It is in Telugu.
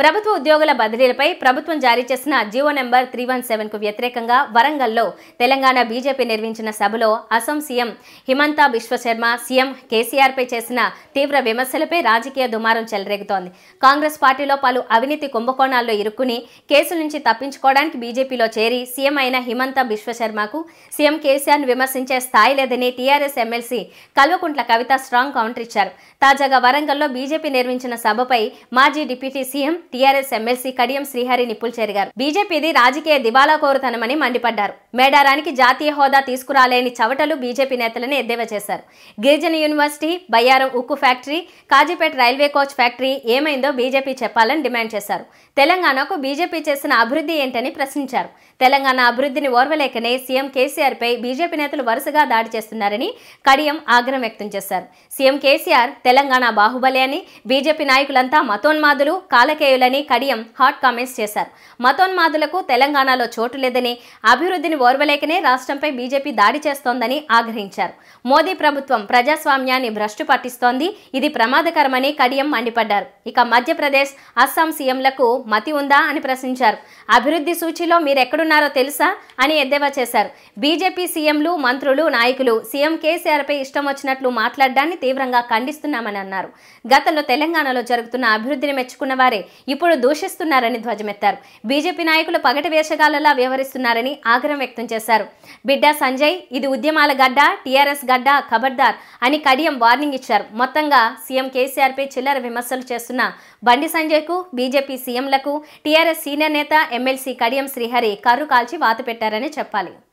ప్రభుత్వ ఉద్యోగుల బదిలీలపై ప్రభుత్వం జారీ చేసిన జీవో నెంబర్ త్రీ వన్ సెవెన్కు వ్యతిరేకంగా వరంగల్లో తెలంగాణ బీజేపీ నిర్వహించిన సభలో అసోం సీఎం హిమంతా విశ్వశర్మ సీఎం కేసీఆర్పై చేసిన తీవ్ర విమర్శలపై రాజకీయ దుమారం చెలరేగుతోంది కాంగ్రెస్ పార్టీలో పలు అవినీతి కుంభకోణాల్లో ఇరుక్కుని కేసు నుంచి తప్పించుకోవడానికి బీజేపీలో చేరి సీఎం అయిన హిమంతా విశ్వశర్మకు సీఎం కేసీఆర్ను విమర్శించే స్థాయి లేదని TRS MLC Kalvakuntla Kavitha strong counter ఇచ్చారు తాజాగా వరంగల్లో బీజేపీ నిర్మించిన సభపై మాజీ deputy CM TRS MLC Kadiyam Srihari నిప్పులు చేరిగారు బీజేపీది రాజకీయ దివాలా కోరుతనమని మండిపడ్డారు మేడారానికి జాతీయ హోదా తీసుకురాలేని చవటలు బీజేపీ నేతలను ఎద్దేవా చేశారు గిరిజన యూనివర్సిటీ బయ్యారం ఉక్కు factory Kazipet railway coach factory ఏమైందో బీజేపీ చెప్పాలని డిమాండ్ చేశారు తెలంగాణకు బీజేపీ చేసిన అభివృద్ధి ఏంటని ప్రశ్నించారు తెలంగాణ అభివృద్ధిని ఓర్వలేకనే సీఎం కేసీఆర్పై బీజేపీ నేతలు వరుసగా దాడి చేస్తున్నారని కడియం ఆగ్రహం వ్యక్తం చేశారు సీఎం కేసీఆర్ తెలంగాణ బాహుబలి అని బీజేపీ నాయకులంతా మతోన్మాదులు కాలకేయులు చేయాలని కడియం హాట్ కామెంట్స్ చేశారు మతోన్మాదులకు తెలంగాణలో చోటు లేదని అభివృద్ధిని ఓర్వలేకనే రాష్ట్రంపై బీజేపీ దాడి చేస్తోందని ఆగ్రహించారు మోదీ ప్రభుత్వం ప్రజాస్వామ్యాన్ని భ్రష్టు పట్టిస్తోంది ఇది ప్రమాదకరమని కడియం మండిపడ్డారు ఇక మధ్యప్రదేశ్ అస్సాం సీఎంలకు మతి ఉందా అని ప్రశ్నించారు అభివృద్ధి సూచిలో మీరెక్కడున్నారో తెలుసా అని ఎద్దేవా చేశారు బీజేపీ సీఎంలు మంత్రులు నాయకులు సీఎం కేసీఆర్పై ఇష్టం వచ్చినట్లు మాట్లాడడాన్ని తీవ్రంగా ఖండిస్తున్నామని అన్నారు గతంలో తెలంగాణలో జరుగుతున్న అభివృద్ధిని మెచ్చుకున్న వారే ఇప్పుడు దూషిస్తున్నారని ధ్వజమెత్తారు బీజేపీ నాయకులు పగటి వేషగాలలా వ్యవహరిస్తున్నారని ఆగ్రహం వ్యక్తం చేశారు బిడ్డ సంజయ్ ఇది ఉద్యమాల గడ్డ టీఆర్ఎస్ గడ్డ ఖబర్దార్ అని కడియం వార్నింగ్ ఇచ్చారు మొత్తంగా సీఎం కేసీఆర్పై చిల్లర విమర్శలు చేస్తున్న బండి సంజయ్కు బీజేపీ సీఎంలకు టీఆర్ఎస్ సీనియర్ నేత ఎమ్మెల్సీ కడియం శ్రీహరి కర్రు కాల్చి వాత పెట్టారని చెప్పాలి